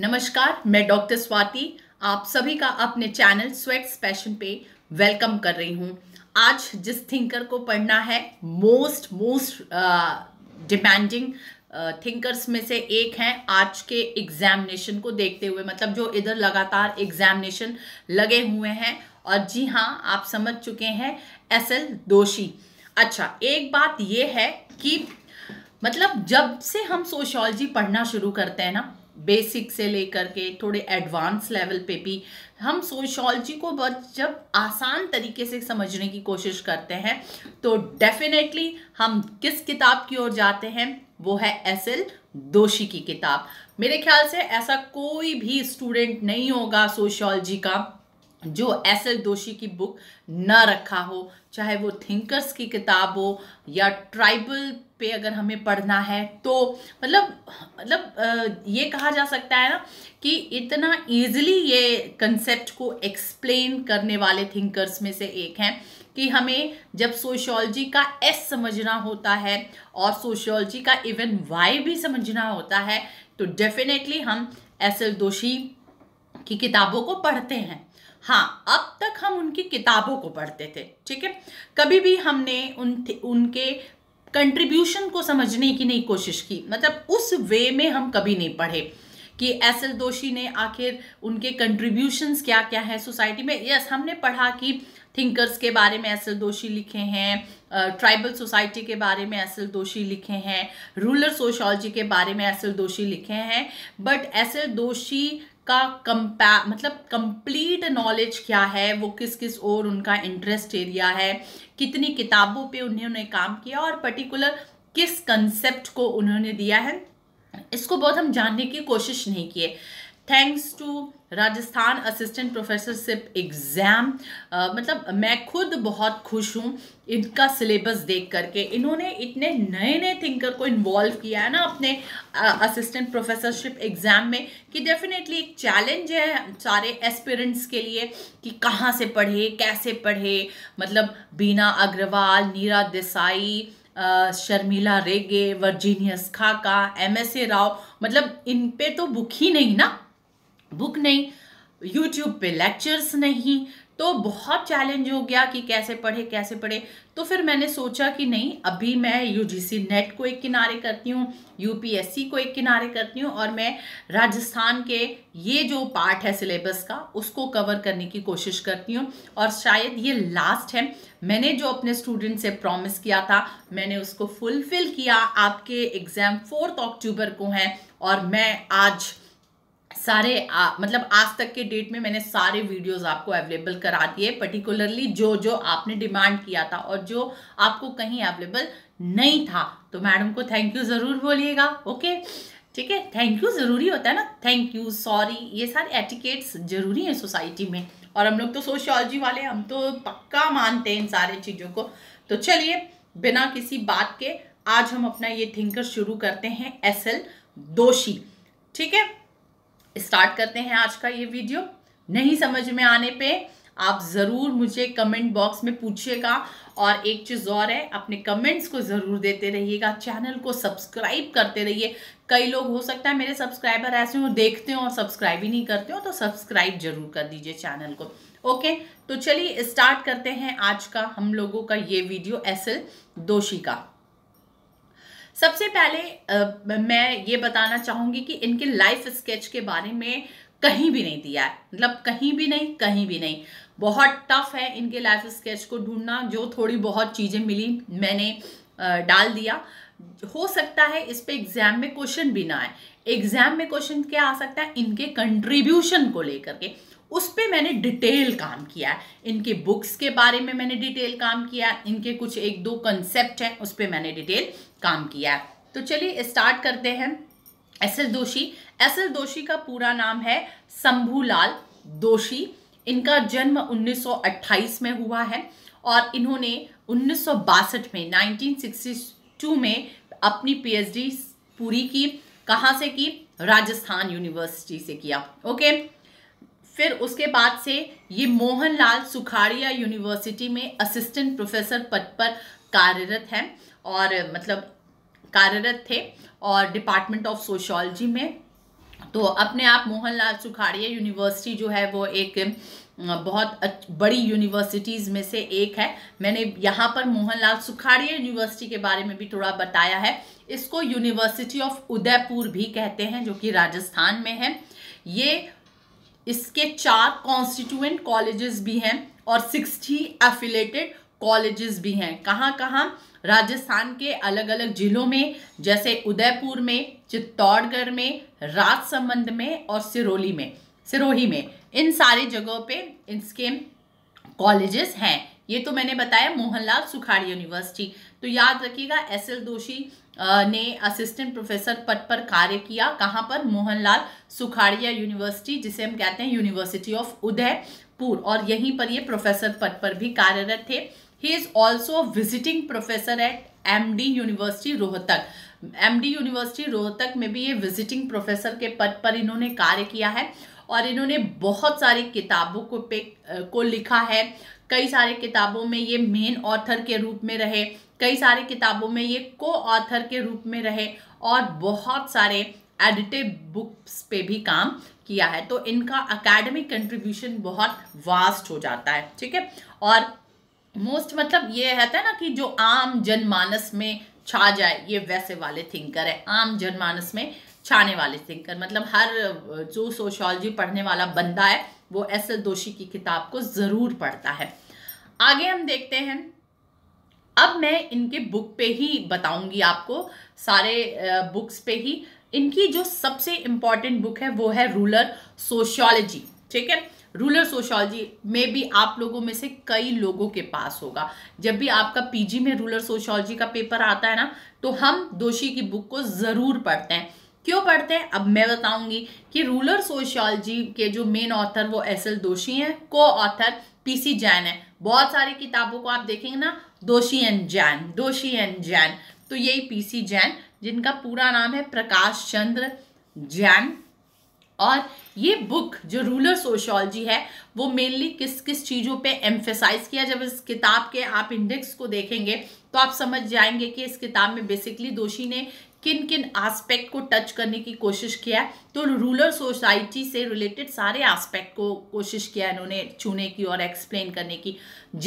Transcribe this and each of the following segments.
नमस्कार मैं डॉक्टर स्वाति आप सभी का अपने चैनल स्वेट स्पेशन पे वेलकम कर रही हूँ आज जिस थिंकर को पढ़ना है मोस्ट मोस्ट डिमांडिंग थिंकर्स में से एक हैं आज के एग्जामिनेशन को देखते हुए मतलब जो इधर लगातार एग्जामिनेशन लगे हुए हैं और जी हाँ आप समझ चुके हैं एस एल दोषी अच्छा एक बात ये है कि मतलब जब से हम सोशोलॉजी पढ़ना शुरू करते हैं ना बेसिक से लेकर के थोड़े एडवांस लेवल पे भी हम सोशोलॉजी को बहुत जब आसान तरीके से समझने की कोशिश करते हैं तो डेफिनेटली हम किस किताब की ओर जाते हैं वो है एस एल दोषी की किताब मेरे ख्याल से ऐसा कोई भी स्टूडेंट नहीं होगा सोशोलॉजी का जो एस एल दोषी की बुक ना रखा हो चाहे वो थिंकर्स की किताब हो या ट्राइबल पे अगर हमें पढ़ना है तो मतलब मतलब ये कहा जा सकता है ना कि इतना ईजिली ये कंसेप्ट को एक्सप्लेन करने वाले थिंकर्स में से एक हैं कि हमें जब सोशियोलॉजी का एस समझना होता है और सोशियोलॉजी का इवन वाई भी समझना होता है तो डेफिनेटली हम एस एल दोषी की किताबों को पढ़ते हैं हाँ अब तक हम उनकी किताबों को पढ़ते थे ठीक है कभी भी हमने उन उनके कंट्रीब्यूशन को समझने की नहीं कोशिश की मतलब उस वे में हम कभी नहीं पढ़े कि एस एल दोषी ने आखिर उनके कंट्रीब्यूशंस क्या क्या हैं सोसाइटी में यस हमने पढ़ा कि थिंकर्स के बारे में एस एल दोषी लिखे हैं ट्राइबल सोसाइटी के बारे में एस एल दोषी लिखे हैं रूरल सोशोलॉजी के बारे में एस एल दोषी लिखे हैं बट एस एल दोषी का कंपै मतलब कंप्लीट नॉलेज क्या है वो किस किस और उनका इंटरेस्ट एरिया है कितनी किताबों पे उन्होंने काम किया और पर्टिकुलर किस कंसेप्ट को उन्होंने दिया है इसको बहुत हम जानने की कोशिश नहीं किए thanks to Rajasthan assistant professorship exam मतलब मैं खुद बहुत खुश हूँ इनका सिलेबस देख करके इन्होंने इतने नए नए थिंकर को इन्वॉल्व किया है ना अपने असिस्टेंट प्रोफेसरशिप एग्ज़ाम में कि डेफिनेटली एक चैलेंज है सारे एस्पिरेंट्स के लिए कि कहाँ से पढ़े कैसे पढ़े मतलब बीना अग्रवाल नीरा देसाई uh, शर्मिला रेगे वर्जीनियस खाका एम एस ए राव मतलब इन पे तो बुक ही नहीं ना बुक नहीं यूट्यूब पे लेक्चर्स नहीं तो बहुत चैलेंज हो गया कि कैसे पढ़े कैसे पढ़े तो फिर मैंने सोचा कि नहीं अभी मैं यूजीसी नेट को एक किनारे करती हूँ यूपीएससी को एक किनारे करती हूँ और मैं राजस्थान के ये जो पार्ट है सिलेबस का उसको कवर करने की कोशिश करती हूँ और शायद ये लास्ट है मैंने जो अपने स्टूडेंट से प्रॉमिस किया था मैंने उसको फुलफिल किया आपके एग्ज़ाम फोर्थ अक्टूबर को हैं और मैं आज सारे आ, मतलब आज तक के डेट में मैंने सारे वीडियोस आपको अवेलेबल करा दिए पर्टिकुलरली जो जो आपने डिमांड किया था और जो आपको कहीं अवेलेबल नहीं था तो मैडम को थैंक यू ज़रूर बोलिएगा ओके ठीक है थैंक यू ज़रूरी होता है ना थैंक यू सॉरी ये सारे एटिकेट्स ज़रूरी हैं सोसाइटी में और हम लोग तो सोशियोलॉजी वाले हम तो पक्का मानते हैं इन सारे चीज़ों को तो चलिए बिना किसी बात के आज हम अपना ये थिंकर शुरू करते हैं एस एल दोषी ठीक है स्टार्ट करते हैं आज का ये वीडियो नहीं समझ में आने पे आप ज़रूर मुझे कमेंट बॉक्स में पूछिएगा और एक चीज़ और है अपने कमेंट्स को ज़रूर देते रहिएगा चैनल को सब्सक्राइब करते रहिए कई लोग हो सकता है मेरे सब्सक्राइबर ऐसे हो देखते हो और सब्सक्राइब ही नहीं करते हो तो सब्सक्राइब जरूर कर दीजिए चैनल को ओके तो चलिए स्टार्ट करते हैं आज का हम लोगों का ये वीडियो एस दोषी का सबसे पहले आ, मैं ये बताना चाहूँगी कि इनके लाइफ स्केच के बारे में कहीं भी नहीं दिया है मतलब कहीं भी नहीं कहीं भी नहीं बहुत टफ है इनके लाइफ स्केच को ढूंढना जो थोड़ी बहुत चीज़ें मिली मैंने आ, डाल दिया हो सकता है इस पर एग्जाम में क्वेश्चन भी ना आए एग्जाम में क्वेश्चन क्या आ सकता है इनके कंट्रीब्यूशन को लेकर के उस पर मैंने डिटेल काम किया है इनके बुक्स के बारे में मैंने डिटेल काम किया इनके कुछ एक दो कंसेप्ट हैं उस पर मैंने डिटेल काम किया है तो चलिए स्टार्ट करते हैं S S Doshi S S Doshi का पूरा नाम है शंभूलाल दोषी इनका जन्म 1928 में हुआ है और इन्होंने उन्नीस में 1962 में अपनी पीएचडी पूरी की कहाँ से की राजस्थान यूनिवर्सिटी से किया ओके फिर उसके बाद से ये मोहनलाल सुखाड़िया यूनिवर्सिटी में असिस्टेंट प्रोफेसर पद पर कार्यरत हैं और मतलब कार्यरत थे और डिपार्टमेंट ऑफ सोशोलॉजी में तो अपने आप मोहनलाल सुखाड़िया यूनिवर्सिटी जो है वो एक बहुत बड़ी यूनिवर्सिटीज़ में से एक है मैंने यहाँ पर मोहनलाल सुखाड़िया यूनिवर्सिटी के बारे में भी थोड़ा बताया है इसको यूनिवर्सिटी ऑफ उदयपुर भी कहते हैं जो कि राजस्थान में है ये इसके चार कॉन्स्टिट्यूएंट कॉलेजेस भी हैं और सिक्सटी एफिलेटेड कॉलेजेस भी हैं कहाँ कहाँ राजस्थान के अलग अलग जिलों में जैसे उदयपुर में चित्तौड़गढ़ में राजसमंद में और सिरोली में सिरोही में इन सारी जगहों पे इसके कॉलेजेस हैं ये तो मैंने बताया मोहनलाल सुखाड़ यूनिवर्सिटी तो याद रखिएगा एस एल दोषी ने असिस्टेंट प्रोफेसर पद पर कार्य किया कहाँ पर मोहनलाल सुखाड़िया यूनिवर्सिटी जिसे हम कहते हैं यूनिवर्सिटी ऑफ उदयपुर और यहीं पर ये प्रोफेसर पद पर भी कार्यरत थे he is also visiting professor at M D university Rohtak M D university Rohtak में भी ये विजिटिंग प्रोफेसर के पद पर इन्होंने कार्य किया है और इन्होंने बहुत सारी किताबों को पे को लिखा है कई सारे किताबों में ये मेन ऑथर के रूप में रहे कई सारे किताबों में ये को ऑथर के रूप में रहे और बहुत सारे एडिटेड बुक्स पे भी काम किया है तो इनका एकेडमिक कंट्रीब्यूशन बहुत वास्ट हो जाता है ठीक है और मोस्ट मतलब ये रहता है ना कि जो आम जनमानस में छा जाए ये वैसे वाले थिंकर है आम जनमानस में छाने वाले थिंकर मतलब हर जो सोशोलॉजी पढ़ने वाला बंदा है वो एस एल दोषी की किताब को ज़रूर पढ़ता है आगे हम देखते हैं अब मैं इनके बुक पे ही बताऊंगी आपको सारे बुक्स पे ही इनकी जो सबसे इम्पॉर्टेंट बुक है वो है रूरल सोशियोलॉजी ठीक है रूलर सोशोलॉजी में भी आप लोगों में से कई लोगों के पास होगा जब भी आपका पीजी में रूलर सोशोलॉजी का पेपर आता है ना तो हम दोषी की बुक को ज़रूर पढ़ते हैं क्यों पढ़ते हैं अब मैं बताऊंगी कि रूलर सोशियोलॉजी के जो मेन ऑथर वो एस एल दोषी हैं को ऑथर पीसी जैन है बहुत सारी किताबों को आप देखेंगे ना दोषी एंड जैन दोषी एन जैन तो यही पीसी जैन जिनका पूरा नाम है प्रकाश चंद्र जैन और ये बुक जो रूलर सोशोलॉजी है वो मेनली किस किस चीज़ों पे एम्फेसाइज किया जब इस किताब के आप इंडेक्स को देखेंगे तो आप समझ जाएंगे कि इस किताब में बेसिकली दोषी ने किन किन आस्पेक्ट को टच करने की कोशिश किया है तो रूलर सोसाइटी से रिलेटेड सारे आस्पेक्ट को कोशिश किया इन्होंने छूने की और एक्सप्लेन करने की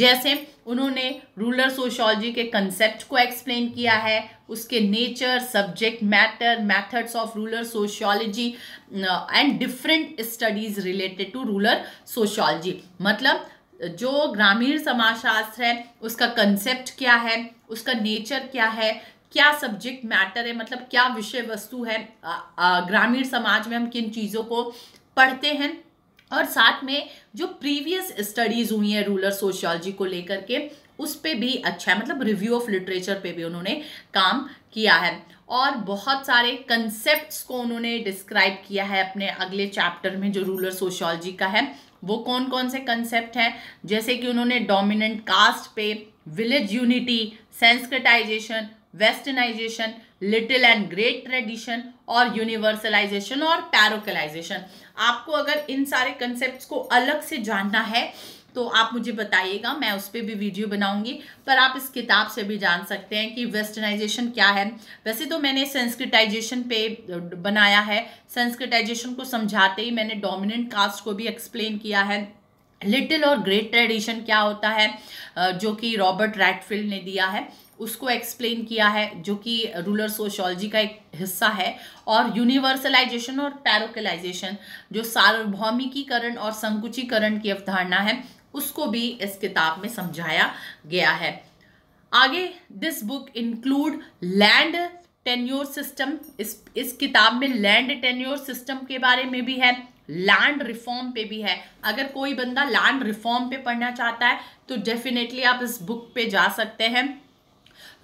जैसे उन्होंने रूलर सोशोलॉजी के कंसेप्ट को एक्सप्लेन किया है उसके nature subject matter methods of rural sociology and different different studies related to rural sociology मतलब जो ग्रामीण समाजशास्त्र है उसका कंसेप्ट क्या है उसका नेचर क्या है क्या सब्जेक्ट मैटर है मतलब क्या विषय वस्तु है ग्रामीण समाज में हम किन चीज़ों को पढ़ते हैं और साथ में जो प्रीवियस स्टडीज़ हुई है रूरल सोशियोलॉजी को लेकर के उस पर भी अच्छा है मतलब रिव्यू ऑफ लिटरेचर पे भी उन्होंने काम किया है और बहुत सारे कंसेप्ट्स को उन्होंने डिस्क्राइब किया है अपने अगले चैप्टर में जो रूलर सोशोलॉजी का है वो कौन कौन से कंसेप्ट हैं जैसे कि उन्होंने डोमिनेंट कास्ट पे village unity sanskritization westernization little and great tradition और यूनिवर्सलाइजेशन और पैरोकलाइजेशन आपको अगर इन सारे कंसेप्ट को अलग से जानना है तो आप मुझे बताइएगा मैं उस पर भी वीडियो बनाऊंगी पर आप इस किताब से भी जान सकते हैं कि वेस्टर्नाइजेशन क्या है वैसे तो मैंने संस्कृटाइजेशन पे बनाया है संस्कृटाइजेशन को समझाते ही मैंने डोमिनेंट कास्ट को भी एक्सप्लेन किया है लिटिल और ग्रेट ट्रेडिशन क्या होता है जो कि रॉबर्ट रैटफील्ड ने दिया है उसको एक्सप्लेन किया है जो कि रूलर सोशोलॉजी का एक हिस्सा है और यूनिवर्सलाइजेशन और पैरोकलाइजेशन जो सार्वभौमिकीकरण और संकुचीकरण की अवधारणा है उसको भी इस किताब में समझाया गया है आगे this book include land tenure system इस इस किताब में लैंड टेन्योर सिस्टम के बारे में भी है लैंड रिफॉर्म पे भी है अगर कोई बंदा लैंड रिफॉर्म पे पढ़ना चाहता है तो डेफिनेटली आप इस बुक पे जा सकते हैं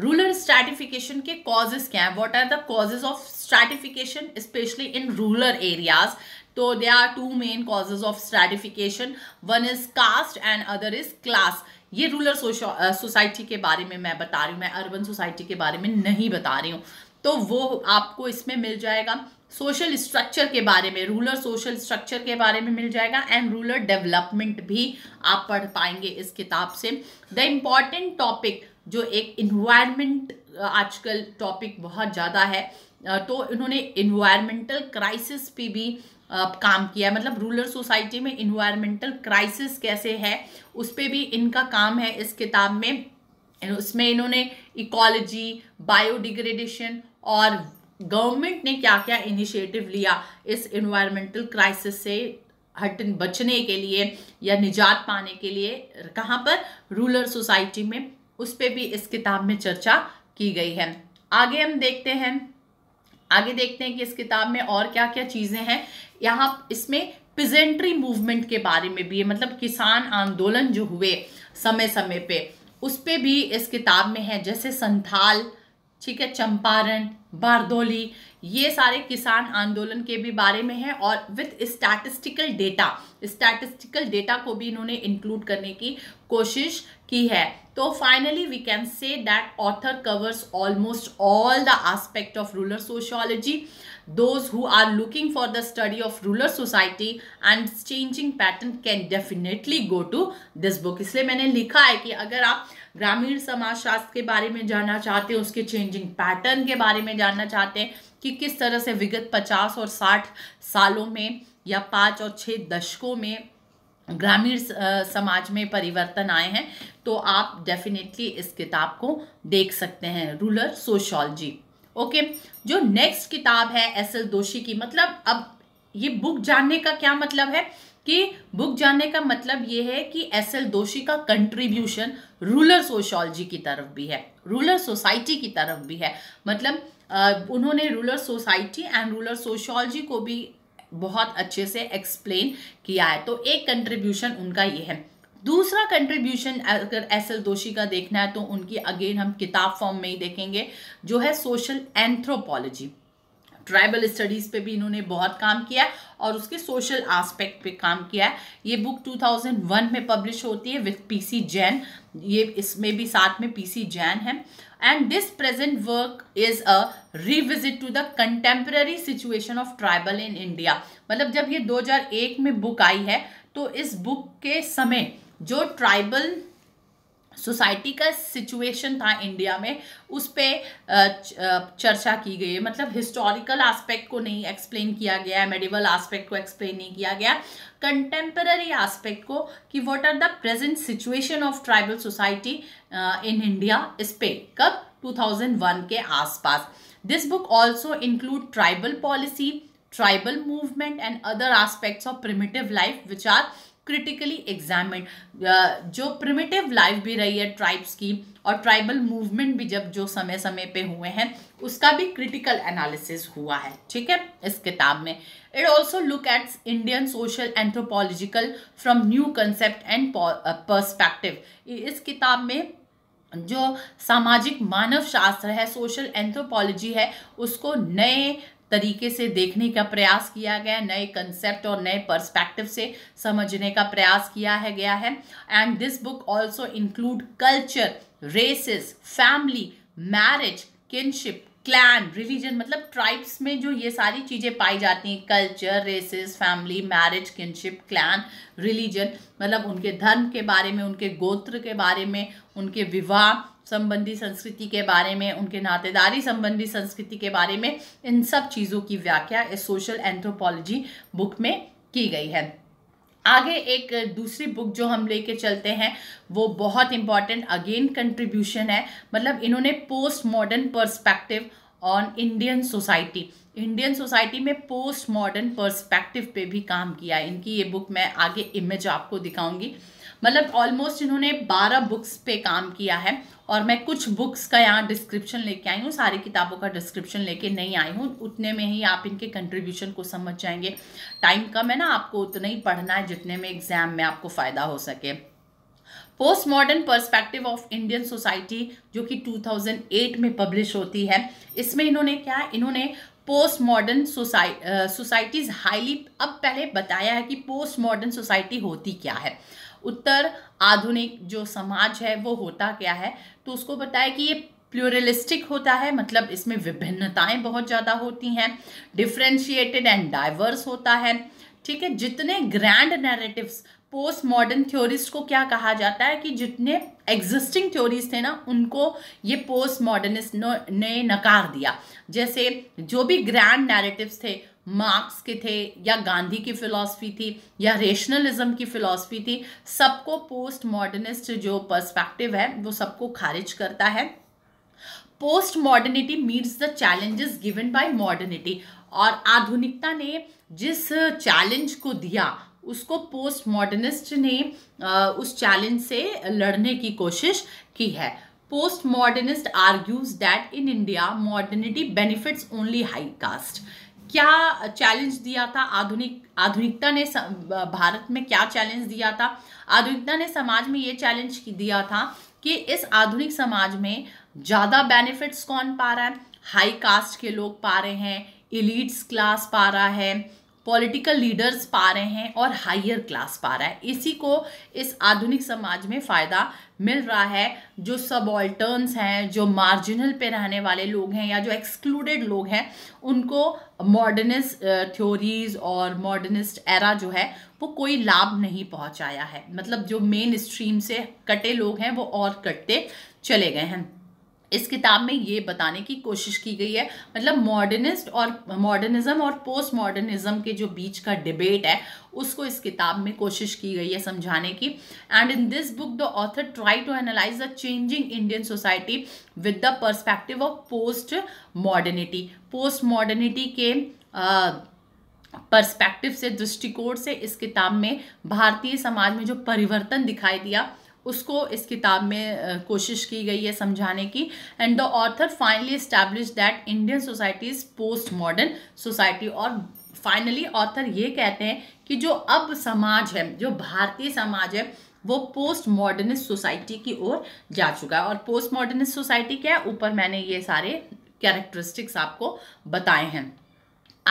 रूरल स्ट्रैटिफिकेशन के कॉजेज क्या हैं what are the causes of stratification specially in rural areas तो they are two main causes of stratification one is caste and other is class ये रूरल सोसाइटी uh, के बारे में मैं बता रही हूँ मैं अर्बन सोसाइटी के बारे में नहीं बता रही हूँ तो वो आपको इसमें मिल जाएगा सोशल स्ट्रक्चर के बारे में रूरल सोशल स्ट्रक्चर के बारे में मिल जाएगा एंड रूरल डेवलपमेंट भी आप पढ़ पाएंगे इस किताब से द इम्पॉर्टेंट टॉपिक जो एक इन्वायरमेंट uh, आजकल टॉपिक बहुत ज़्यादा है uh, तो इन्होंने इन्वायरमेंटल क्राइसिस पे भी काम किया है मतलब रूरल सोसाइटी में इन्वायरमेंटल क्राइसिस कैसे है उस पर भी इनका काम है इस किताब में उसमें इन्होंने इकोलॉजी बायोडिग्रेडेशन और गवर्नमेंट ने क्या क्या इनिशिएटिव लिया इस इन्वायरमेंटल क्राइसिस से हट बचने के लिए या निजात पाने के लिए कहाँ पर रूरल सोसाइटी में उस पर भी इस किताब में चर्चा की गई है आगे हम देखते हैं आगे देखते हैं कि इस किताब में और क्या क्या चीज़ें हैं यहाँ इसमें पिजेंट्री मूवमेंट के बारे में भी है मतलब किसान आंदोलन जो हुए समय समय पे उस पर भी इस किताब में है जैसे संथाल ठीक है चंपारण बारदोली ये सारे किसान आंदोलन के भी बारे में है और with statistical data statistical data को भी इन्होंने इंक्लूड करने की कोशिश की है तो finally we can say that author covers almost all the aspect of rural sociology those who are looking for the study of rural society and changing pattern can definitely go to this book इसलिए मैंने लिखा है कि अगर आप ग्रामीण समाज शास्त्र के बारे में जानना चाहते हैं उसके चेंजिंग पैटर्न के बारे में जानना चाहते हैं कि किस तरह से विगत 50 और 60 सालों में या पाँच और छः दशकों में ग्रामीण समाज में परिवर्तन आए हैं तो आप डेफिनेटली इस किताब को देख सकते हैं रूलर सोशोलॉजी ओके जो नेक्स्ट किताब है एस एल दोषी की मतलब अब ये बुक जानने का क्या मतलब है कि बुक जानने का मतलब ये है कि एस एल दोषी का कंट्रीब्यूशन रूलर सोशोलॉजी की तरफ भी है रूलर सोसाइटी की तरफ भी है मतलब उन्होंने rural society and rural sociology को भी बहुत अच्छे से एक्सप्लेन किया है तो एक कंट्रीब्यूशन उनका ये है दूसरा कंट्रीब्यूशन अगर एस एल दोषी का देखना है तो उनकी अगेन हम किताब फॉर्म में ही देखेंगे जो है सोशल एंथ्रोपोलॉजी ट्राइबल स्टडीज़ पे भी इन्होंने बहुत काम किया और उसके सोशल आस्पेक्ट पे काम किया है ये बुक 2001 में पब्लिश होती है विथ पीसी जैन ये इसमें भी साथ में पीसी जैन है and this present work is a revisit to the contemporary situation of tribal in India. मतलब जब ये 2001 में बुक आई है तो इस बुक के समय जो ट्राइबल सोसाइटी का सिचुएशन था इंडिया में उस पर चर्चा की गई है मतलब हिस्टोरिकल एस्पेक्ट को नहीं एक्सप्लेन किया गया है मेडिवल एस्पेक्ट को एक्सप्लेन नहीं किया गया कंटेम्पररी एस्पेक्ट को कि what are the present situation of tribal society in India इस पे कब 2001 के आसपास this book also include tribal policy tribal movement and other aspects of primitive life which are critically examined जो प्रिमिटिव लाइफ भी रही है ट्राइब्स की और ट्राइबल मूवमेंट भी जब जो समय समय पे हुए हैं उसका भी क्रिटिकल एनालिसिस हुआ है ठीक है इस किताब में it also look at Indian social anthropological from new concept and perspective इस किताब में जो सामाजिक मानव शास्त्र है सोशल एंथ्रोपोलॉजी है उसको नए तरीके से देखने का प्रयास किया गया है नए कंसेप्ट और नए पर्सपेक्टिव से समझने का प्रयास किया है गया है and this book also include culture races family marriage kinship clan religion मतलब ट्राइब्स में जो ये सारी चीज़ें पाई जाती हैं culture races family marriage kinship clan religion मतलब उनके धर्म के बारे में उनके गोत्र के बारे में उनके विवाह संबंधी संस्कृति के बारे में उनके नातेदारी संबंधी संस्कृति के बारे में इन सब चीज़ों की व्याख्या इस सोशल एंथ्रोपोलॉजी बुक में की गई है आगे एक दूसरी बुक जो हम लेके चलते हैं वो बहुत इम्पॉर्टेंट अगेन कंट्रीब्यूशन है मतलब इन्होंने post modern perspective on Indian society Indian society में पोस्ट मॉडर्न पर्सपेक्टिव पे भी काम किया है इनकी ये बुक मैं आगे इमेज आपको दिखाऊंगी मतलब ऑलमोस्ट इन्होंने बारह बुक्स पे काम किया है और मैं कुछ बुक्स का यहाँ डिस्क्रिप्शन लेके आई हूँ सारी किताबों का डिस्क्रिप्शन लेके नहीं आई हूँ उतने में ही आप इनके कंट्रीब्यूशन को समझ जाएंगे टाइम कम है ना आपको उतना ही पढ़ना है जितने में एग्जाम में आपको फ़ायदा हो सके post modern perspective of Indian society जो कि 2008 में पब्लिश होती है इसमें इन्होंने क्या इन्होंने पोस्ट मॉडर्न सोसाइटीज़ हाईली अब पहले बताया है कि पोस्ट मॉडर्न सोसाइटी होती क्या है उत्तर आधुनिक जो समाज है वो होता क्या है तो उसको बताया कि ये प्लूरलिस्टिक होता है मतलब इसमें विभिन्नताएं बहुत ज़्यादा होती हैं डिफ्रेंशिएटेड एंड डाइवर्स होता है ठीक है जितने grand narratives post modern theorist को क्या कहा जाता है कि जितने एग्जिस्टिंग थ्योरीज थे ना उनको ये पोस्ट मॉडर्निस्ट ने नकार दिया जैसे जो भी ग्रैंड नैरेटिव्स थे मार्क्स के थे या गांधी की फिलॉसफी थी या रेशनलिज्म की फ़िलासफ़ी थी सबको पोस्ट मॉडर्निस्ट जो पर्सपेक्टिव है वो सबको खारिज करता है post modernity meets the challenges given by modernity और आधुनिकता ने जिस चैलेंज को दिया उसको पोस्ट मॉडर्निस्ट ने उस चैलेंज से लड़ने की कोशिश की है post modernist argues that in India modernity benefits only high caste क्या चैलेंज दिया था आधुनिक आधुनिकता ने भारत में क्या चैलेंज दिया था आधुनिकता ने समाज में ये चैलेंज दिया था कि इस आधुनिक समाज में ज़्यादा बेनिफिट्स कौन पा रहा है हाई कास्ट के लोग पा रहे हैं इलीट्स क्लास पा रहा है पॉलिटिकल लीडर्स पा रहे हैं और हायर क्लास पा रहा है इसी को इस आधुनिक समाज में फ़ायदा मिल रहा है जो सब ऑल्टर्नस हैं जो मार्जिनल पे रहने वाले लोग हैं या जो एक्सक्लूडेड लोग हैं उनको मॉडर्निस्ट थ्योरीज और मॉडर्निस्ट एरा जो है वो कोई लाभ नहीं पहुंचाया है मतलब जो मेन स्ट्रीम से कटे लोग हैं वो और कटते चले गए हैं इस किताब में ये बताने की कोशिश की गई है मतलब मॉडर्निस्ट और मॉडर्निज्म और पोस्ट मॉडर्निज्म के जो बीच का डिबेट है उसको इस किताब में कोशिश की गई है समझाने की and in this book the author try to analyse the changing Indian society with the perspective of post modernity post modernity के uh, पर्सपेक्टिव से दृष्टिकोण से इस किताब में भारतीय समाज में जो परिवर्तन दिखाई दिया उसको इस किताब में कोशिश की गई है समझाने की and the author finally establish that Indian society is post modern society और फाइनली ऑथर ये कहते हैं कि जो अब समाज है जो भारतीय समाज है वो पोस्ट मॉडर्निस्ट सोसाइटी की ओर जा चुका है और पोस्ट मॉडर्निस्ट सोसाइटी क्या है ऊपर मैंने ये सारे कैरेक्टरिस्टिक्स आपको बताए हैं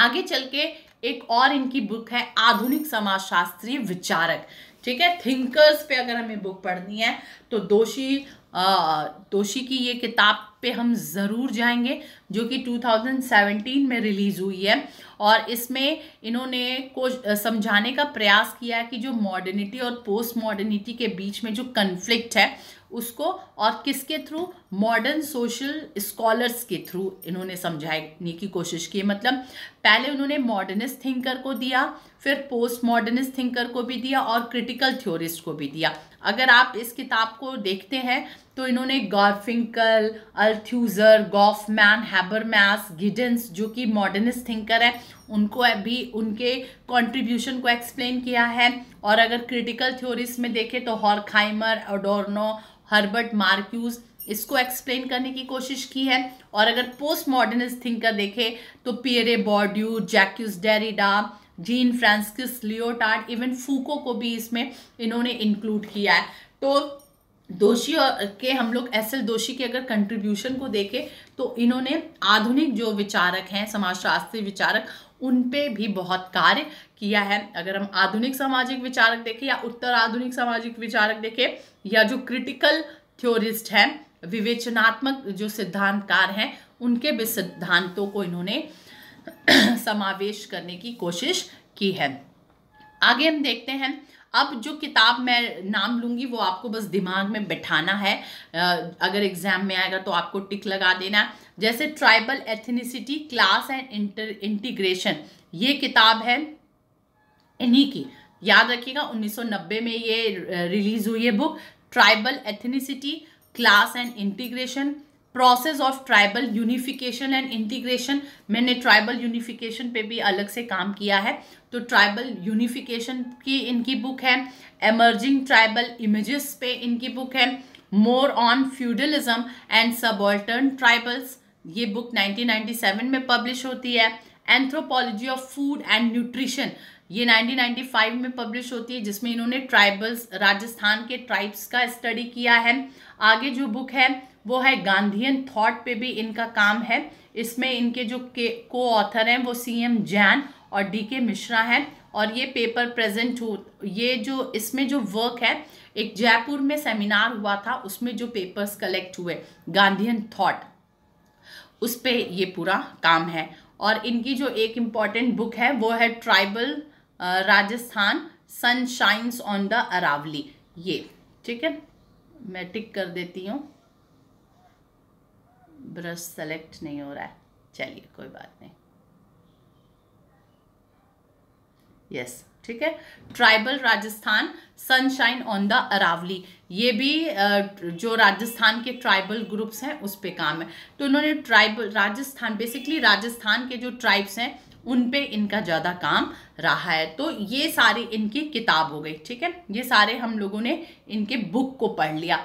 आगे चल के एक और इनकी बुक है आधुनिक समाजशास्त्रीय विचारक ठीक है थिंकर्स पे अगर हमें बुक पढ़नी है तो दोषी तोशी की ये किताब पे हम ज़रूर जाएंगे जो कि 2017 में रिलीज़ हुई है और इसमें इन्होंने को समझाने का प्रयास किया है कि जो मॉडर्निटी और पोस्ट मॉडर्निटी के बीच में जो कन्फ्लिक्ट है उसको और किसके थ्रू मॉडर्न सोशल स्कॉलर्स के थ्रू इन्होंने समझाने की कोशिश की मतलब पहले उन्होंने मॉडर्निस्ट थिंकर को दिया फिर पोस्ट मॉडर्निस्ट थिंकर को भी दिया और क्रिटिकल थ्योरिस्ट को भी दिया अगर आप इस किताब को देखते हैं तो इन्होंने गॉर्फिंकल अल्थ्यूज़र गॉफमैन हैबरमैस गिडेंस जो कि मॉडर्निस्ट थिंकर है उनको भी उनके कंट्रीब्यूशन को एक्सप्लेन किया है और अगर क्रिटिकल थ्योरीज में देखें तो हॉर्खाइमर ओडोर्नो हर्बर्ट मार्क्यूज़ इसको एक्सप्लेन करने की कोशिश की है और अगर पोस्ट मॉडर्निस्ट थिंकर देखें तो Pierre Bourdieu Jacques Derrida Jean Francois Lyotard even Foucault को भी इसमें इन्होंने इंक्लूड किया है तो दोषी के हम लोग एस एल दोषी के अगर कंट्रीब्यूशन को देखें तो इन्होंने आधुनिक जो विचारक हैं समाजशास्त्री विचारक उन पे भी बहुत कार्य किया है अगर हम आधुनिक सामाजिक विचारक देखें या उत्तर आधुनिक सामाजिक विचारक देखें या जो क्रिटिकल थ्योरिस्ट हैं विवेचनात्मक जो सिद्धांतकार हैं उनके भी सिद्धांतों को इन्होंने समावेश करने की कोशिश की है आगे हम देखते हैं अब जो किताब मैं नाम लूँगी वो आपको बस दिमाग में बैठाना है अगर एग्ज़ाम में आएगा तो आपको टिक लगा देना जैसे tribal ethnicity class and inter integration ये किताब है इन्हीं की याद रखिएगा 1990 में ये रिलीज़ हुई है book tribal ethnicity class and integration process of tribal unification and integration मैंने ट्राइबल यूनिफिकेशन पे भी अलग से काम किया है तो ट्राइबल यूनिफिकेशन की इनकी बुक है एमर्जिंग ट्राइबल इमेजेस पे इनकी बुक है more on feudalism and subaltern tribals ये बुक 1997 में पब्लिश होती है anthropology of food and nutrition ये 1995 में पब्लिश होती है जिसमें इन्होंने ट्राइबल्स राजस्थान के ट्राइब्स का स्टडी किया है आगे जो बुक है वो है गांधीयन थॉट पे भी इनका काम है इसमें इनके जो के को ऑथर हैं वो सी एम जैन और डी के मिश्रा हैं और ये पेपर प्रेजेंट हो ये जो इसमें जो वर्क है एक जयपुर में सेमिनार हुआ था उसमें जो पेपर्स कलेक्ट हुए गांधीयन थॉट उस पर ये पूरा काम है और इनकी जो एक इम्पॉर्टेंट बुक है वो है tribal Rajasthan sun shines on the Aravalli ये ठीक है मैं टिक कर देती हूँ ब्रश सेलेक्ट नहीं हो रहा है चलिए कोई बात नहीं यस yes, ठीक है tribal Rajasthan sunshine on the Aravalli ये भी जो राजस्थान के ट्राइबल ग्रुप्स हैं उस पे काम है तो उन्होंने ट्राइबल राजस्थान बेसिकली राजस्थान के जो ट्राइब्स हैं उन पे इनका ज़्यादा काम रहा है तो ये सारी इनकी किताब हो गई ठीक है ये सारे हम लोगों ने इनके बुक को पढ़ लिया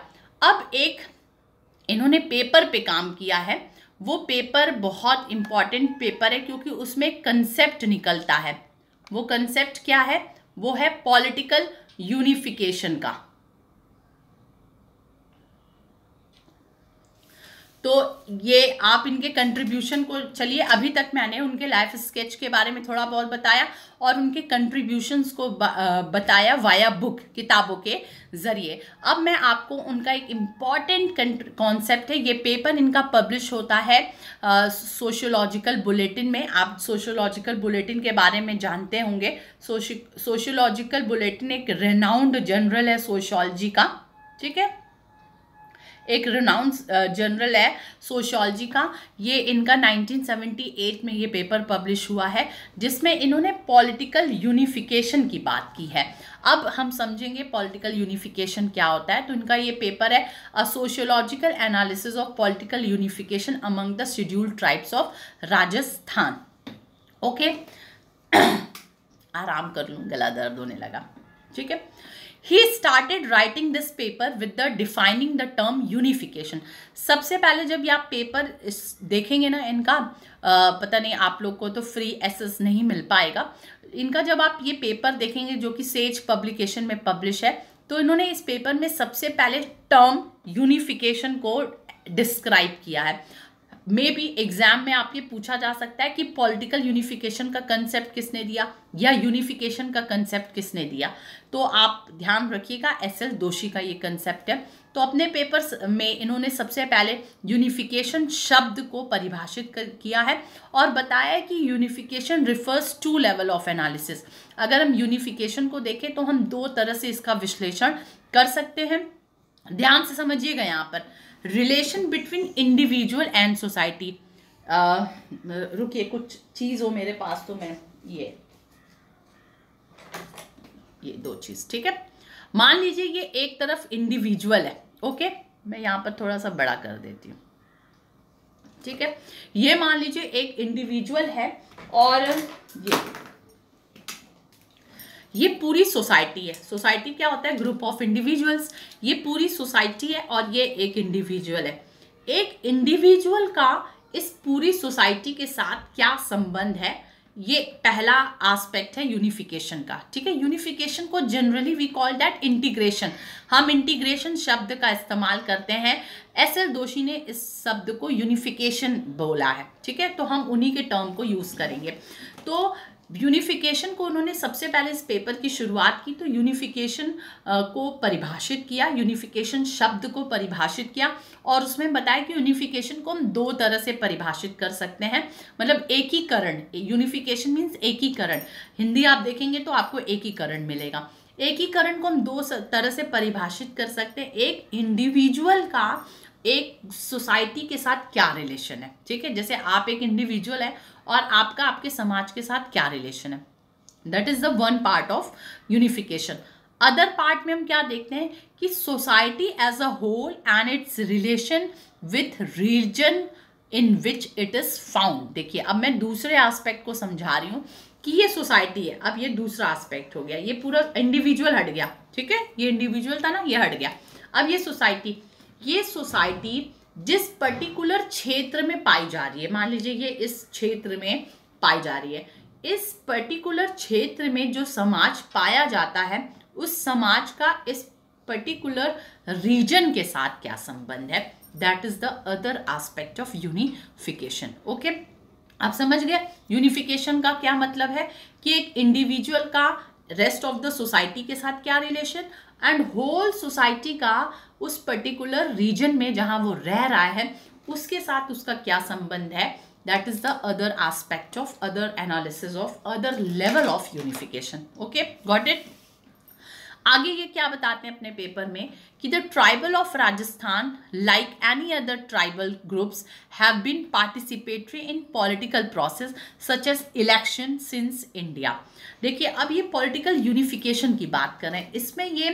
अब एक इन्होंने पेपर पे काम किया है वो पेपर बहुत इम्पॉर्टेंट पेपर है क्योंकि उसमें कंसेप्ट निकलता है वो कंसेप्ट क्या है वो है पॉलिटिकल यूनिफिकेशन का तो ये आप इनके कंट्रीब्यूशन को चलिए अभी तक मैंने उनके लाइफ स्केच के बारे में थोड़ा बहुत बताया और उनके कंट्रीब्यूशंस को बताया वाया बुक किताबों के ज़रिए अब मैं आपको उनका एक इम्पॉर्टेंट कॉन्सेप्ट है ये पेपर इनका पब्लिश होता है सोशियोलॉजिकल बुलेटिन में आप सोशियोलॉजिकल बुलेटिन के बारे में जानते होंगे सोशियोलॉजिकल बुलेटिन एक रेनाउंड जनरल है सोशोलॉजी का ठीक है एक रिनाउंस जर्नल uh, है सोशोलॉजी का ये इनका 1978 में ये पेपर पब्लिश हुआ है जिसमें इन्होंने पॉलिटिकल यूनिफिकेशन की बात की है अब हम समझेंगे पॉलिटिकल यूनिफिकेशन क्या होता है तो इनका ये पेपर है a sociological analysis of political unification among the scheduled tribes of Rajasthan okay आराम कर लूँ गला दर्द होने लगा ठीक है he started writing this paper with the defining the term unification सबसे पहले जब ये आप पेपर देखेंगे ना इनका आ, पता नहीं आप लोग को तो फ्री एसेस नहीं मिल पाएगा इनका जब आप ये पेपर देखेंगे जो कि सेज पब्लिकेशन में पब्लिश है तो इन्होंने इस पेपर में सबसे पहले टर्म यूनिफिकेशन को डिस्क्राइब किया है मे बी एग्जाम में आपके पूछा जा सकता है कि पॉलिटिकल यूनिफिकेशन का कंसेप्ट किसने दिया या यूनिफिकेशन का कंसेप्ट किसने दिया तो आप ध्यान रखिएगा एस एल दोषी का ये कंसेप्ट है तो अपने पेपर्स में इन्होंने सबसे पहले यूनिफिकेशन शब्द को परिभाषित कर किया है और बताया कि unification refers to level of analysis अगर हम यूनिफिकेशन को देखें तो हम दो तरह से इसका विश्लेषण कर सकते हैं ध्यान से समझिएगा यहाँ पर relation between individual and society रुकिए कुछ चीज़ हो मेरे पास तो मैं ये ये दो चीज़ ठीक है मान लीजिए ये एक तरफ इंडिविजुअल है ओके मैं यहां पर थोड़ा सा बड़ा कर देती हूँ ठीक है ये मान लीजिए एक इंडिविजुअल है और ये ये पूरी सोसाइटी है सोसाइटी क्या होता है ग्रुप ऑफ इंडिविजुअल्स ये पूरी सोसाइटी है और ये एक इंडिविजुअल है एक इंडिविजुअल का इस पूरी सोसाइटी के साथ क्या संबंध है ये पहला एस्पेक्ट है यूनिफिकेशन का ठीक है यूनिफिकेशन को generally we call that integration हम इंटीग्रेशन शब्द का इस्तेमाल करते हैं एस एल दोषी ने इस शब्द को यूनिफिकेशन बोला है ठीक है तो हम उन्हीं के टर्म को यूज़ करेंगे तो यूनिफिकेशन को उन्होंने सबसे पहले इस पेपर की शुरुआत की तो यूनिफिकेशन को परिभाषित किया यूनिफिकेशन शब्द को परिभाषित किया और उसमें बताया कि यूनिफिकेशन को हम दो तरह से परिभाषित कर सकते हैं मतलब एकीकरण यूनिफिकेशन मीन्स एकीकरण हिंदी आप देखेंगे तो आपको एकीकरण मिलेगा एकीकरण को हम दो तरह से परिभाषित कर सकते हैं एक इंडिविजुअल का एक सोसाइटी के साथ क्या रिलेशन है ठीक है जैसे आप एक इंडिविजुअल है और आपका आपके समाज के साथ क्या रिलेशन है that is the one part of unification other part में हम क्या देखते हैं कि society as a whole and its relation with region in which it is found देखिए अब मैं दूसरे एस्पेक्ट को समझा रही हूँ कि ये सोसाइटी है अब ये दूसरा एस्पेक्ट हो गया ये पूरा इंडिविजुअल हट गया ठीक है ये इंडिविजुअल था ना ये हट गया अब ये सोसाइटी ये सोसाइटी जिस पर्टिकुलर क्षेत्र में पाई जा रही है मान लीजिए ये इस क्षेत्र में पाई जा रही है इस पर्टिकुलर क्षेत्र में जो समाज पाया जाता है उस समाज का इस पर्टिकुलर रीजन के साथ क्या संबंध है that is the other aspect of unification okay आप समझ गए यूनिफिकेशन का क्या मतलब है कि एक इंडिविजुअल का रेस्ट ऑफ द सोसाइटी के साथ क्या रिलेशन एंड होल सोसाइटी का उस पर्टिकुलर रीजन में जहां वो रह रहा है उसके साथ उसका क्या संबंध है that is the other aspect of other analysis of other level of unification okay got it आगे ये क्या बताते हैं अपने पेपर में कि the tribal of Rajasthan like any other tribal groups have been participatory in political process such as election since India देखिए अब ये पॉलिटिकल यूनिफिकेशन की बात करें इसमें ये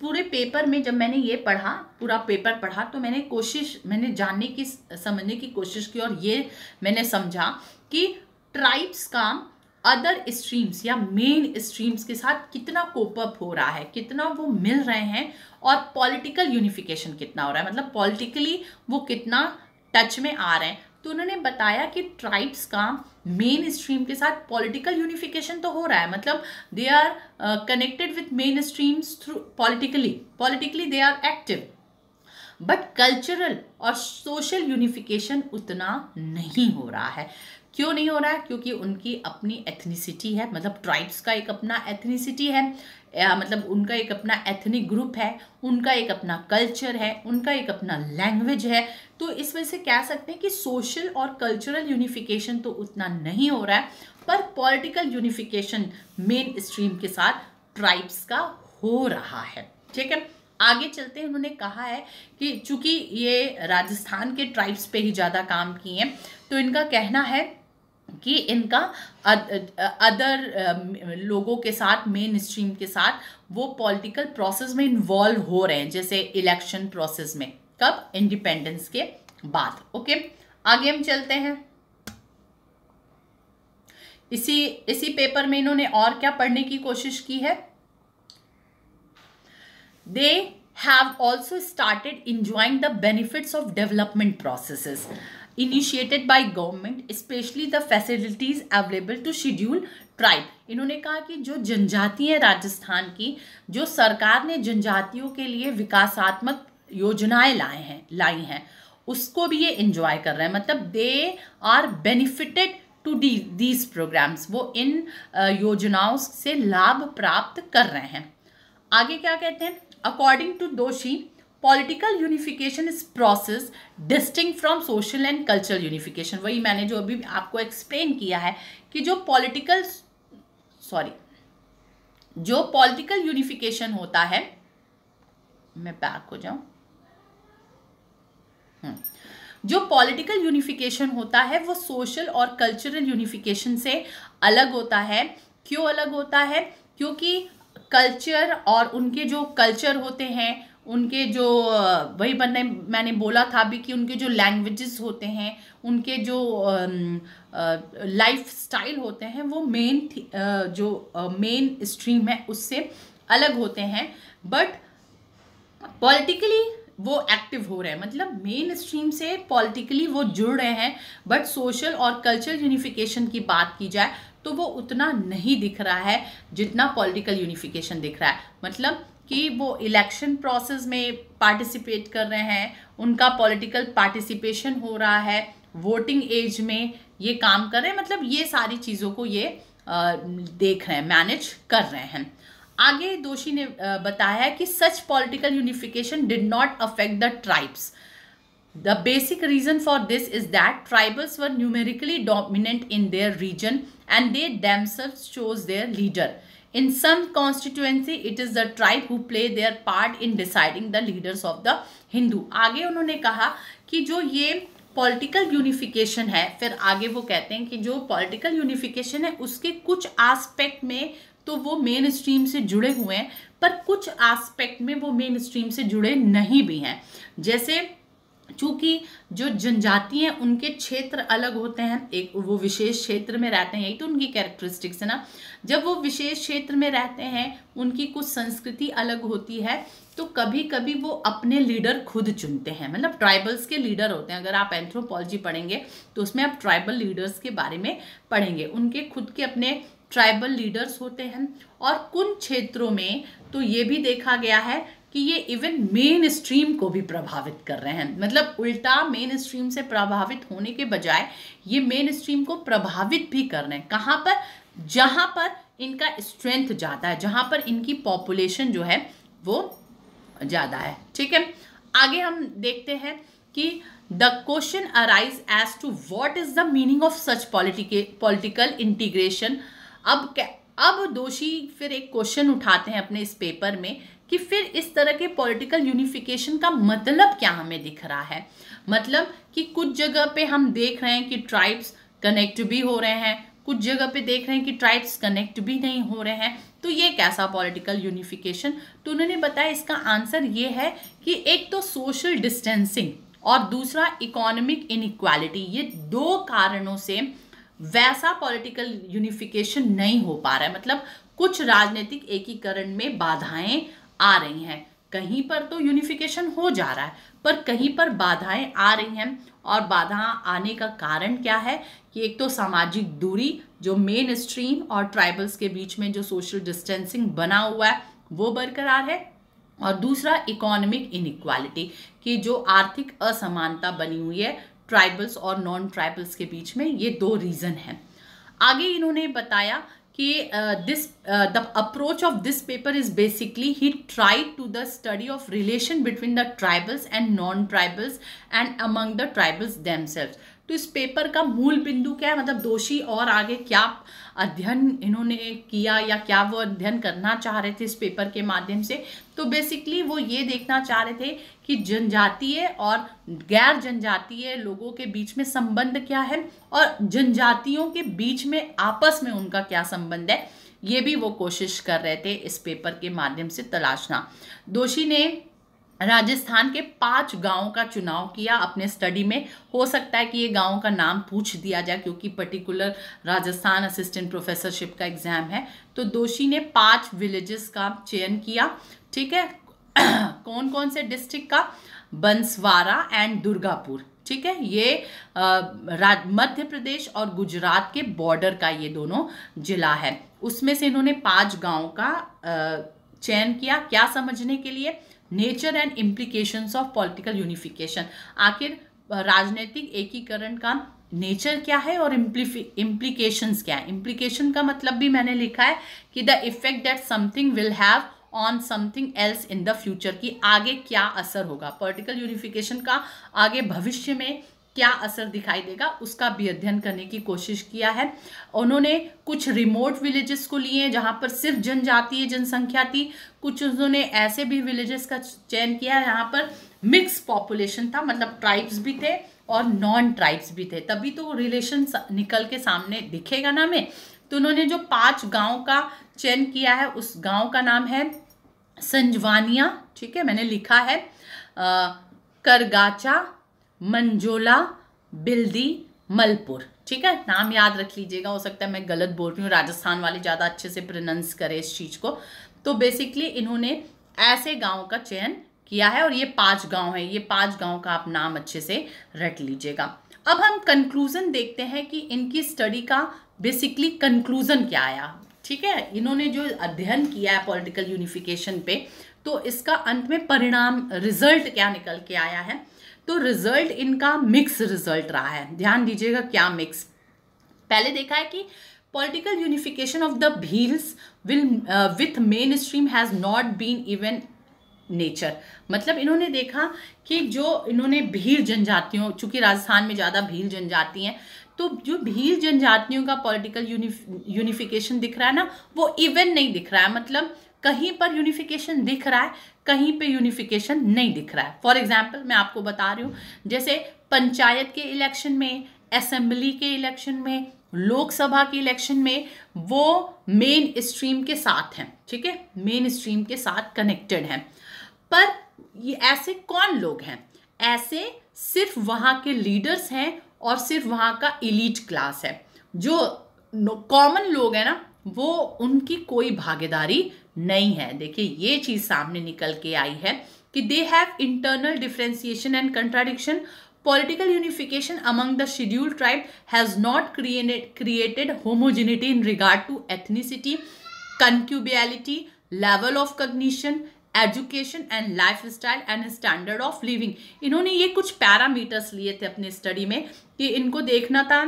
पूरे पेपर में जब मैंने ये पढ़ा पूरा पेपर पढ़ा तो मैंने कोशिश मैंने जानने की समझने की कोशिश की और ये मैंने समझा कि ट्राइब्स का अदर स्ट्रीम्स या मेन स्ट्रीम्स के साथ कितना कोपअप हो रहा है कितना वो मिल रहे हैं और पॉलिटिकल यूनिफिकेशन कितना हो रहा है मतलब पॉलिटिकली वो कितना टच में आ रहे हैं तो उन्होंने बताया कि ट्राइब्स का मेन स्ट्रीम के साथ पॉलिटिकल यूनिफिकेशन तो हो रहा है मतलब they are connected with main streams through politically politically they are active but cultural और सोशल यूनिफिकेशन उतना नहीं हो रहा है क्यों नहीं हो रहा है क्योंकि उनकी अपनी एथनिसिटी है मतलब ट्राइब्स का एक अपना एथनिसिटी है या मतलब उनका एक अपना एथनिक ग्रुप है उनका एक अपना कल्चर है उनका एक अपना लैंग्वेज है तो इस वजह से कह सकते हैं कि सोशल और कल्चरल यूनिफिकेशन तो उतना नहीं हो रहा है पर पॉलिटिकल यूनिफिकेशन मेन स्ट्रीम के साथ ट्राइब्स का हो रहा है ठीक है आगे चलते हैं उन्होंने कहा है कि चूंकि ये राजस्थान के ट्राइब्स पे ही ज़्यादा काम किए हैं तो इनका कहना है कि इनका अदर लोगों के साथ मेन स्ट्रीम के साथ वो पॉलिटिकल प्रोसेस में इन्वॉल्व हो रहे हैं जैसे इलेक्शन प्रोसेस में कब इंडिपेंडेंस के बाद ओके आगे हम चलते हैं इसी इसी पेपर में इन्होंने और क्या पढ़ने की कोशिश की है they have also started enjoying the benefits of development processes initiated by government specially the facilities available to schedule tribe इन्होंने कहा कि जो जनजाति है राजस्थान की जो सरकार ने जनजातियों के लिए विकासात्मक योजनाएं लाए हैं लाई हैं उसको भी ये इंजॉय कर रहे हैं मतलब they are benefited to the these programmes वो इन योजनाओं से लाभ प्राप्त कर रहे हैं आगे क्या कहते हैं according to Doshi political unification is process distinct from social and cultural unification वही मैंने जो अभी आपको एक्सप्लेन किया है कि जो पॉलिटिकल सॉरी जो पॉलिटिकल यूनिफिकेशन होता है मैं बैक हो जाऊं हम्म, जो पॉलिटिकल यूनिफिकेशन होता है वो सोशल और कल्चरल यूनिफिकेशन से अलग होता है क्यों अलग होता है क्योंकि कल्चर और उनके जो कल्चर होते हैं उनके जो वही बनने मैंने बोला था भी कि उनके जो लैंग्वेजेस होते हैं उनके जो लाइफ स्टाइल होते हैं वो मेन जो मेन स्ट्रीम है उससे अलग होते हैं बट पॉलिटिकली वो एक्टिव हो रहे हैं मतलब मेन स्ट्रीम से पॉलिटिकली वो जुड़ रहे हैं बट सोशल और कल्चरल यूनिफिकेशन की बात की जाए तो वो उतना नहीं दिख रहा है जितना पॉलिटिकल यूनिफिकेशन दिख रहा है मतलब कि वो इलेक्शन प्रोसेस में पार्टिसिपेट कर रहे हैं उनका पॉलिटिकल पार्टिसिपेशन हो रहा है वोटिंग एज में ये काम कर रहे हैं मतलब ये सारी चीज़ों को ये देख रहे हैं मैनेज कर रहे हैं आगे दोषी ने बताया कि such political unification did not affect the tribes the basic reason for this is that tribals were numerically dominant in their region and there themselves chose their leader In some constituency, it is the tribe who play their part in deciding the leaders of the Hindu. आगे उन्होंने कहा कि जो ये political unification है फिर आगे वो कहते हैं कि जो पॉलिटिकल यूनिफिकेशन है उसके कुछ आस्पेक्ट में तो वो मेन स्ट्रीम से जुड़े हुए हैं पर कुछ आस्पेक्ट में वो मेन स्ट्रीम से जुड़े नहीं भी हैं जैसे चूँकि जो जनजाति हैं उनके क्षेत्र अलग होते हैं एक वो विशेष क्षेत्र में रहते हैं यही तो उनकी कैरेक्टरिस्टिक्स है ना जब वो विशेष क्षेत्र में रहते हैं उनकी कुछ संस्कृति अलग होती है तो कभी कभी वो अपने लीडर खुद चुनते हैं मतलब ट्राइबल्स के लीडर होते हैं अगर आप एंथ्रोपोलॉजी पढ़ेंगे तो उसमें आप ट्राइबल लीडर्स के बारे में पढ़ेंगे उनके खुद के अपने ट्राइबल लीडर्स होते हैं और कुछ क्षेत्रों में तो ये भी देखा गया है कि ये इवन मेन स्ट्रीम को भी प्रभावित कर रहे हैं मतलब उल्टा मेन स्ट्रीम से प्रभावित होने के बजाय ये मेन स्ट्रीम को प्रभावित भी कर रहे हैं कहाँ पर जहाँ पर इनका स्ट्रेंथ ज़्यादा है जहाँ पर इनकी पॉपुलेशन जो है वो ज़्यादा है ठीक है आगे हम देखते हैं कि the question arise as to what is the meaning of such politic political integration अब क्या अब दोषी फिर एक क्वेश्चन उठाते हैं अपने इस पेपर में कि फिर इस तरह के पॉलिटिकल यूनिफिकेशन का मतलब क्या हमें दिख रहा है मतलब कि कुछ जगह पे हम देख रहे हैं कि ट्राइब्स कनेक्ट भी हो रहे हैं कुछ जगह पे देख रहे हैं कि ट्राइब्स कनेक्ट भी नहीं हो रहे हैं तो ये कैसा पॉलिटिकल यूनिफिकेशन तो उन्होंने बताया इसका आंसर ये है कि एक तो सोशल डिस्टेंसिंग और दूसरा इकोनॉमिक इनक्वालिटी ये दो कारणों से वैसा पॉलिटिकल यूनिफिकेशन नहीं हो पा रहा है मतलब कुछ राजनीतिक एकीकरण में बाधाएं आ रही हैं कहीं पर तो यूनिफिकेशन हो जा रहा है पर कहीं पर बाधाएं आ रही हैं और बाधा आने का कारण क्या है कि एक तो सामाजिक दूरी जो मेन स्ट्रीम और ट्राइबल्स के बीच में जो सोशल डिस्टेंसिंग बना हुआ है वो बरकरार है और दूसरा इकोनॉमिक इनक्वालिटी कि जो आर्थिक असमानता बनी हुई है ट्राइबल्स और नॉन ट्राइबल्स के बीच में ये दो रीज़न हैं आगे इन्होंने बताया कि this the approach of this paper is basically he try to the study of relation between the tribals and non tribals and among the tribals themselves तो इस पेपर का मूल बिंदु क्या है मतलब दोषी और आगे क्या अध्ययन इन्होंने किया या क्या वो अध्ययन करना चाह रहे थे इस पेपर के माध्यम से तो बेसिकली वो ये देखना चाह रहे थे कि जनजातीय और गैर जनजातीय लोगों के बीच में संबंध क्या है और जनजातियों के बीच में आपस में उनका क्या संबंध है ये भी वो कोशिश कर रहे थे इस पेपर के माध्यम से तलाशना दोषी ने राजस्थान के पांच गांवों का चुनाव किया अपने स्टडी में हो सकता है कि ये गांवों का नाम पूछ दिया जाए क्योंकि पर्टिकुलर राजस्थान असिस्टेंट प्रोफेसरशिप का एग्जाम है तो दोषी ने पांच विलेजेस का चयन किया ठीक है कौन कौन से डिस्ट्रिक्ट का बंसवारा एंड दुर्गापुर ठीक है ये मध्य प्रदेश और गुजरात के बॉर्डर का ये दोनों जिला है उसमें से इन्होंने पांच गाँव का आ, चयन किया क्या समझने के लिए nature and implications of political unification आखिर राजनीतिक एकीकरण का नेचर क्या है और इम्प्लीकेशंस क्या है इम्प्लीकेशन का मतलब भी मैंने लिखा है कि the effect that something will have on something else in the future कि आगे क्या असर होगा पॉलिटिकल यूनिफिकेशन का आगे भविष्य में क्या असर दिखाई देगा उसका भी अध्ययन करने की कोशिश किया है उन्होंने कुछ रिमोट विलेजेस को लिए जहाँ पर सिर्फ जनजातीय जनसंख्या थी कुछ उन्होंने ऐसे भी विलेजेस का चयन किया है जहाँ पर मिक्स पॉपुलेशन था मतलब ट्राइब्स भी थे और नॉन ट्राइब्स भी थे तभी तो रिलेशन निकल के सामने दिखेगा ना हमें तो उन्होंने जो पाँच गाँव का चयन किया है उस गाँव का नाम है संजवानिया ठीक है मैंने लिखा है आ, करगाचा मंजोला बिल्दी मलपुर ठीक है नाम याद रख लीजिएगा हो सकता है मैं गलत बोल रही हूँ राजस्थान वाले ज़्यादा अच्छे से प्रनाउंस करें इस चीज़ को तो बेसिकली इन्होंने ऐसे गाँव का चयन किया है और ये पांच गांव है ये पांच गांव का आप नाम अच्छे से रट लीजिएगा अब हम कंक्लूज़न देखते हैं कि इनकी स्टडी का बेसिकली कंक्लूज़न क्या आया ठीक है इन्होंने जो अध्ययन किया है पॉलिटिकल यूनिफिकेशन पे तो इसका अंत में परिणाम रिजल्ट क्या निकल के आया है तो रिजल्ट इनका मिक्स रिजल्ट रहा है ध्यान दीजिएगा क्या मिक्स पहले देखा है कि political unification of the Bhils will with main stream has not been even nature मतलब इन्होंने देखा कि जो इन्होंने भील जनजातियों चूंकि राजस्थान में ज़्यादा भील जनजाति हैं तो जो भील जनजातियों का पॉलिटिकल यूनिफिकेशन दिख रहा है ना वो इवन नहीं दिख रहा है मतलब कहीं पर यूनिफिकेशन दिख रहा है कहीं पे यूनिफिकेशन नहीं दिख रहा है फॉर एग्जाम्पल मैं आपको बता रही हूँ जैसे पंचायत के इलेक्शन में असेंबली के इलेक्शन में लोकसभा के इलेक्शन में वो मेन स्ट्रीम के साथ हैं ठीक है मेन स्ट्रीम के साथ कनेक्टेड हैं पर ये ऐसे कौन लोग हैं ऐसे सिर्फ वहाँ के लीडर्स हैं और सिर्फ वहाँ का इलीट क्लास है जो कॉमन लोग हैं ना वो उनकी कोई भागीदारी नहीं है देखिए ये चीज सामने निकल के आई है कि they have internal differentiation and contradiction political unification among the schedule tribe has not created homogeneity in regard to ethnicity connubiality level of cognition education and life style and standard of living इन्होंने ये कुछ parameters लिए थे अपने study में कि इनको देखना था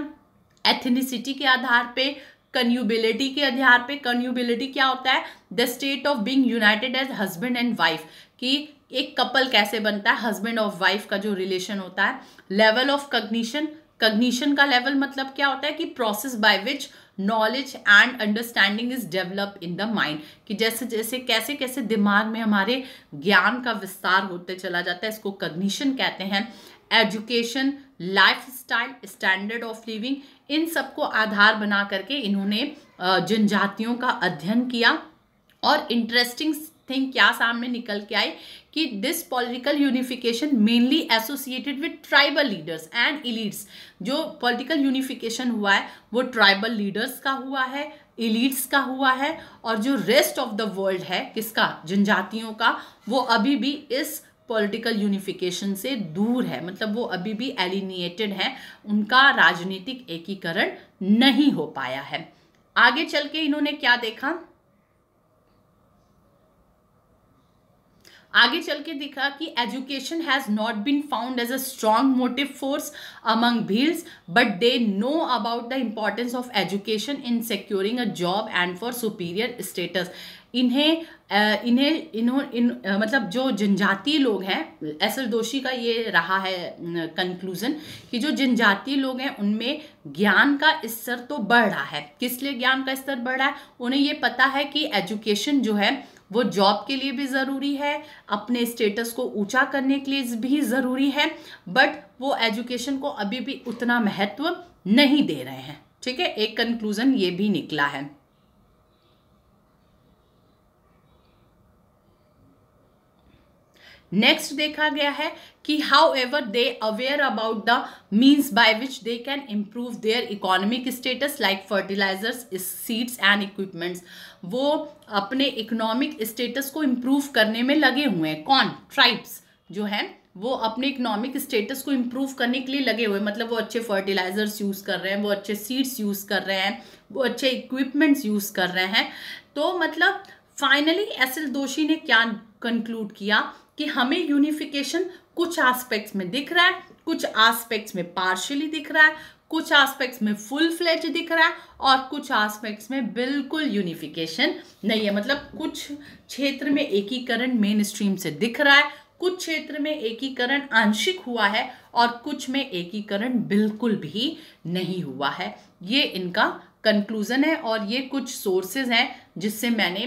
एथनिसिटी के आधार पर कन्यूबिलिटी के आधार पे कन्यूबिलिटी क्या होता है the state of being united as husband and wife कि एक कपल कैसे बनता है हस्बैंड और वाइफ का जो रिलेशन होता है लेवल ऑफ कग्निशन कग्निशन का लेवल मतलब क्या होता है कि process by which knowledge and understanding is develop in the mind कि जैसे जैसे कैसे कैसे दिमाग में हमारे ज्ञान का विस्तार होते चला जाता है इसको कग्निशन कहते हैं education life style standard of living इन सबको आधार बना करके इन्होंने जनजातियों का अध्ययन किया और इंटरेस्टिंग थिंग क्या सामने निकल के आई कि this political unification mainly associated with tribal leaders and elites जो पॉलिटिकल यूनिफिकेशन हुआ है वो ट्राइबल लीडर्स का हुआ है इलीड्स का हुआ है और जो रेस्ट ऑफ द वर्ल्ड है किसका जनजातियों का वो अभी भी इस पॉलिटिकल यूनिफिकेशन से दूर है मतलब वो अभी भी एलिनिएटेड है उनका राजनीतिक एकीकरण नहीं हो पाया है आगे चल के इन्होंने क्या देखा आगे चल के दिखा कि education has not been found as a strong motive force among Bhils but they know about the importance of education in securing a job and for superior status इन्हें इन्हें इन्हों इन मतलब जो जनजातीय लोग हैं एस एल दोषी का ये रहा है कंक्लूजन कि जो जनजातीय लोग हैं उनमें ज्ञान का स्तर तो बढ़ रहा है किस लिए ज्ञान का स्तर बढ़ रहा है उन्हें ये पता है कि एजुकेशन जो है वो जॉब के लिए भी ज़रूरी है अपने स्टेटस को ऊंचा करने के लिए भी ज़रूरी है बट वो एजुकेशन को अभी भी उतना महत्व नहीं दे रहे हैं ठीक है एक कंक्लूज़न ये भी निकला है नेक्स्ट देखा गया है कि however they aware about the means by which they can improve their economic status like fertilisers seeds and equipments वो अपने इकोनॉमिक स्टेटस को इम्प्रूव करने में लगे हुए हैं कौन ट्राइब्स जो हैं वो अपने इकोनॉमिक स्टेटस को इम्प्रूव करने के लिए लगे हुए मतलब वो अच्छे फर्टिलाइजर्स यूज़ कर रहे हैं वो अच्छे सीड्स यूज़ कर रहे हैं वो अच्छे इक्विपमेंट्स यूज़ कर रहे हैं तो मतलब फाइनली एस एल दोषी ने क्या कंक्लूड किया कि हमें यूनिफिकेशन कुछ एस्पेक्ट्स में दिख रहा है कुछ एस्पेक्ट्स में पार्शियली दिख रहा है कुछ एस्पेक्ट्स में फुल फ्लेज दिख रहा है और कुछ एस्पेक्ट्स में बिल्कुल यूनिफिकेशन नहीं है मतलब कुछ क्षेत्र में एकीकरण मेन स्ट्रीम से दिख रहा है कुछ क्षेत्र में एकीकरण आंशिक हुआ है और कुछ में एकीकरण बिल्कुल भी नहीं हुआ है ये इनका कंक्लूज़न है और ये कुछ सोर्सेज हैं जिससे मैंने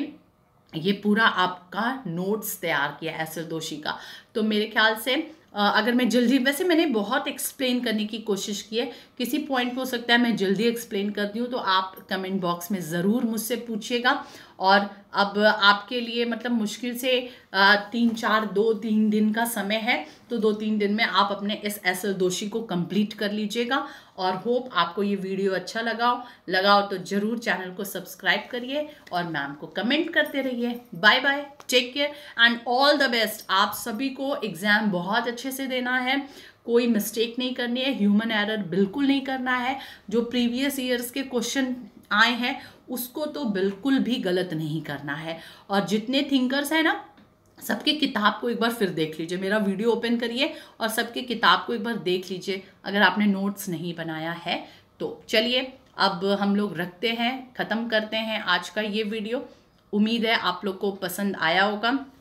ये पूरा आपका नोट्स तैयार किया एसर दोषी का तो मेरे ख्याल से अगर मैं जल्दी वैसे मैंने बहुत एक्सप्लेन करने की कोशिश की है किसी पॉइंट पे हो सकता है मैं जल्दी एक्सप्लेन करती हूँ तो आप कमेंट बॉक्स में ज़रूर मुझसे पूछिएगा और अब आपके लिए मतलब मुश्किल से तीन चार दो तीन दिन का समय है तो दो तीन दिन में आप अपने इस एस दोषी को कंप्लीट कर लीजिएगा और होप आपको ये वीडियो अच्छा लगाओ लगाओ तो ज़रूर चैनल को सब्सक्राइब करिए और मैम को कमेंट करते रहिए bye bye take care and all the best आप सभी को एग्ज़ाम बहुत अच्छे से देना है कोई मिस्टेक नहीं करनी है ह्यूमन एरर बिल्कुल नहीं करना है जो प्रीवियस ईयर्स के क्वेश्चन आए हैं उसको तो बिल्कुल भी गलत नहीं करना है और जितने थिंकर्स हैं ना सबके किताब को एक बार फिर देख लीजिए मेरा वीडियो ओपन करिए और सबके किताब को एक बार देख लीजिए अगर आपने नोट्स नहीं बनाया है तो चलिए अब हम लोग रखते हैं ख़त्म करते हैं आज का ये वीडियो उम्मीद है आप लोग को पसंद आया होगा